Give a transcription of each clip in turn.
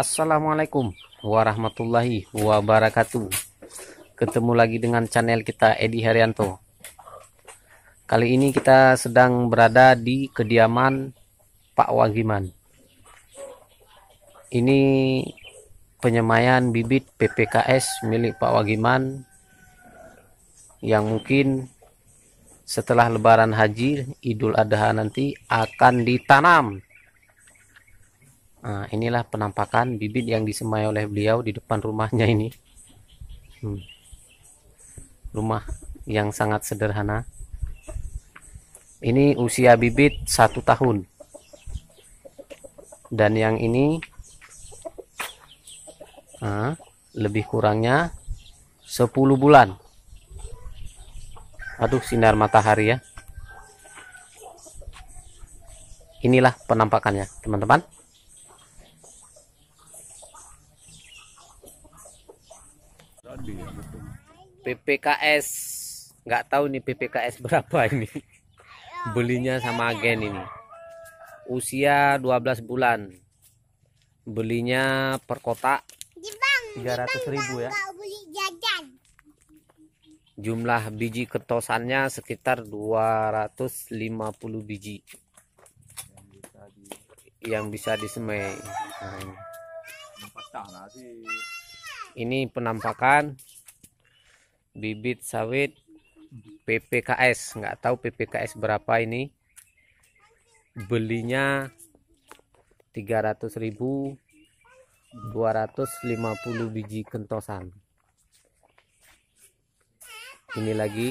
Assalamualaikum warahmatullahi wabarakatuh Ketemu lagi dengan channel kita Edi Haryanto Kali ini kita sedang berada di kediaman Pak Wagiman Ini penyemayan bibit PPKS milik Pak Wagiman Yang mungkin setelah lebaran haji Idul Adha nanti akan ditanam Nah, inilah penampakan bibit yang disemai oleh beliau di depan rumahnya ini. Hmm. Rumah yang sangat sederhana. Ini usia bibit satu tahun. Dan yang ini nah, lebih kurangnya 10 bulan. Aduh sinar matahari ya. Inilah penampakannya, teman-teman. PPKS nggak tahu nih PPKS berapa ini belinya sama agen ini usia 12 bulan belinya per kotak 300 ribu ya jumlah biji ketosannya sekitar 250 biji yang bisa disemai nah, ini. ini penampakan bibit sawit PPKS nggak tahu PPKS berapa ini belinya 300.250 250 biji kentosan ini lagi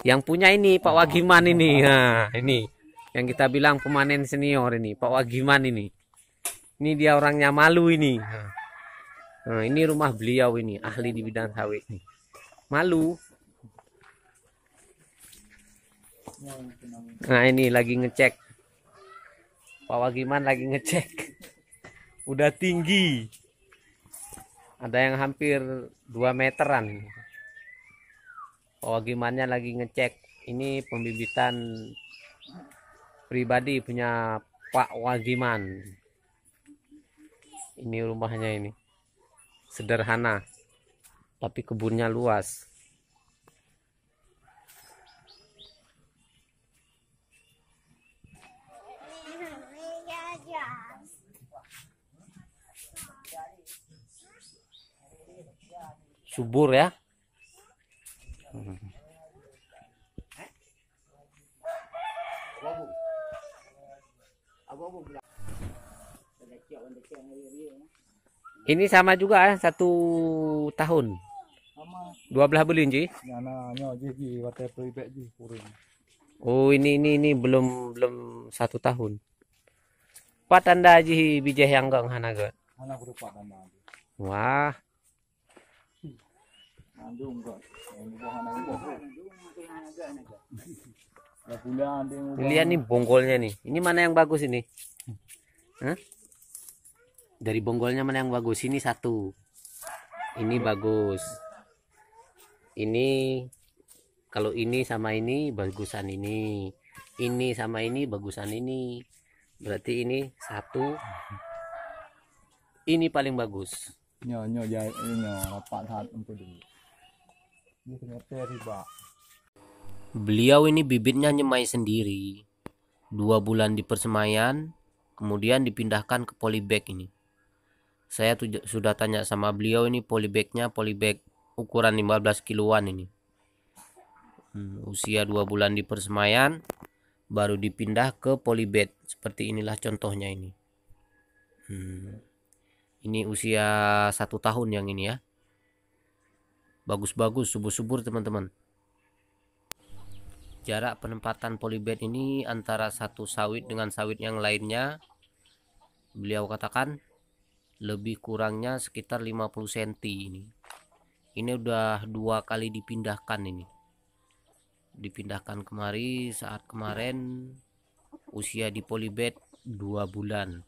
yang punya ini Pak Wagiman ini nah, ini yang kita bilang pemanen senior ini Pak Wagiman ini ini dia orangnya malu ini nah, ini rumah beliau ini ahli di bidang sawit nih malu nah ini lagi ngecek Pak Wagiman lagi ngecek udah tinggi ada yang hampir 2 meteran Pak Wagimannya lagi ngecek ini pembibitan pribadi punya Pak Wagiman ini rumahnya ini sederhana tapi kebunnya luas subur ya Ini sama juga ya, satu tahun. Dua belah belin ji? Oh ini ini ini belum belum satu tahun. Patanda ji biji yang gang hanaga. Anak Wah. Lihat nih bonggolnya nih. Ini mana yang bagus ini? Hah? Dari bonggolnya mana yang bagus? Ini satu. Ini bagus ini kalau ini sama ini bagusan ini ini sama ini bagusan ini berarti ini satu ini paling bagus nyonyo ya ini untuk ini ternyata Pak. beliau ini bibitnya nyemai sendiri dua bulan di persemaian kemudian dipindahkan ke polybag ini saya sudah tanya sama beliau ini polybagnya polybag ukuran 15 kiloan ini hmm, usia dua bulan di persemaian baru dipindah ke polybed seperti inilah contohnya ini hmm. ini usia satu tahun yang ini ya bagus-bagus subur-subur teman-teman jarak penempatan polybed ini antara satu sawit dengan sawit yang lainnya beliau katakan lebih kurangnya sekitar 50 cm ini ini udah dua kali dipindahkan ini dipindahkan kemari saat kemarin usia di polybed dua bulan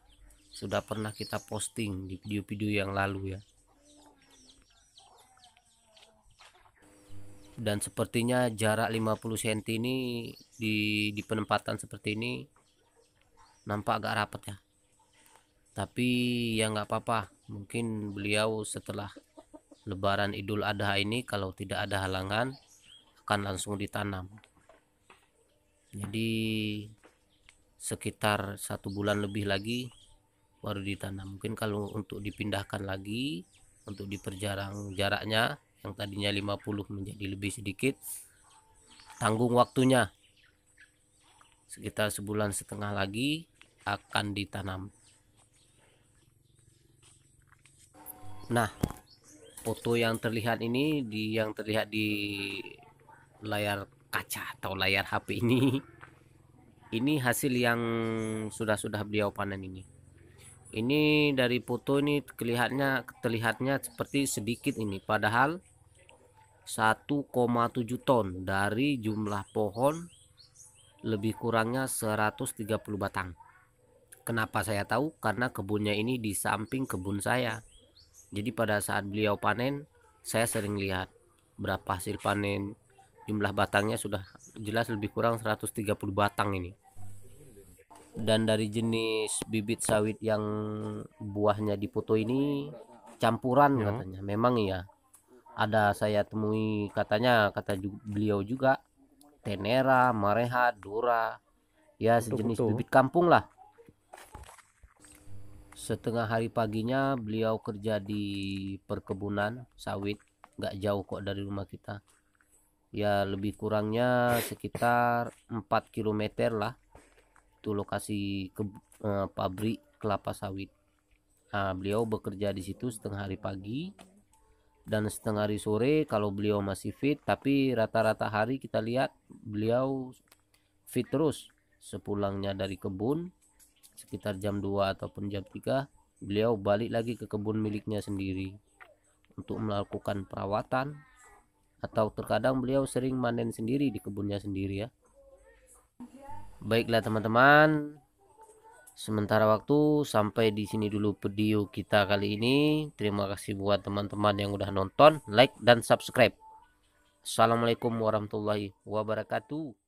sudah pernah kita posting di video-video yang lalu ya dan sepertinya jarak 50 cm ini di, di penempatan seperti ini nampak agak rapat ya tapi ya nggak apa-apa mungkin beliau setelah Lebaran Idul Adha ini kalau tidak ada halangan akan langsung ditanam. Jadi sekitar satu bulan lebih lagi baru ditanam. Mungkin kalau untuk dipindahkan lagi untuk diperjarang jaraknya yang tadinya 50 menjadi lebih sedikit tanggung waktunya sekitar sebulan setengah lagi akan ditanam nah foto yang terlihat ini di yang terlihat di layar kaca atau layar HP ini ini hasil yang sudah-sudah beliau panen ini ini dari foto ini kelihatannya terlihatnya seperti sedikit ini padahal 1,7 ton dari jumlah pohon lebih kurangnya 130 batang kenapa saya tahu karena kebunnya ini di samping kebun saya jadi pada saat beliau panen, saya sering lihat berapa hasil panen. Jumlah batangnya sudah jelas lebih kurang 130 batang ini. Dan dari jenis bibit sawit yang buahnya di ini campuran ya. katanya. Memang iya. Ada saya temui katanya kata juga, beliau juga tenera, mareha, dura. Ya sejenis bibit kampung lah setengah hari paginya beliau kerja di perkebunan sawit nggak jauh kok dari rumah kita ya lebih kurangnya sekitar 4 km lah itu lokasi ke, eh, pabrik kelapa sawit nah, beliau bekerja di situ setengah hari pagi dan setengah hari sore kalau beliau masih fit tapi rata-rata hari kita lihat beliau fit terus sepulangnya dari kebun sekitar jam 2 ataupun jam 3 beliau balik lagi ke kebun miliknya sendiri untuk melakukan perawatan atau terkadang beliau sering manen sendiri di kebunnya sendiri ya baiklah teman-teman sementara waktu sampai di sini dulu video kita kali ini terima kasih buat teman-teman yang udah nonton like dan subscribe Assalamualaikum warahmatullahi wabarakatuh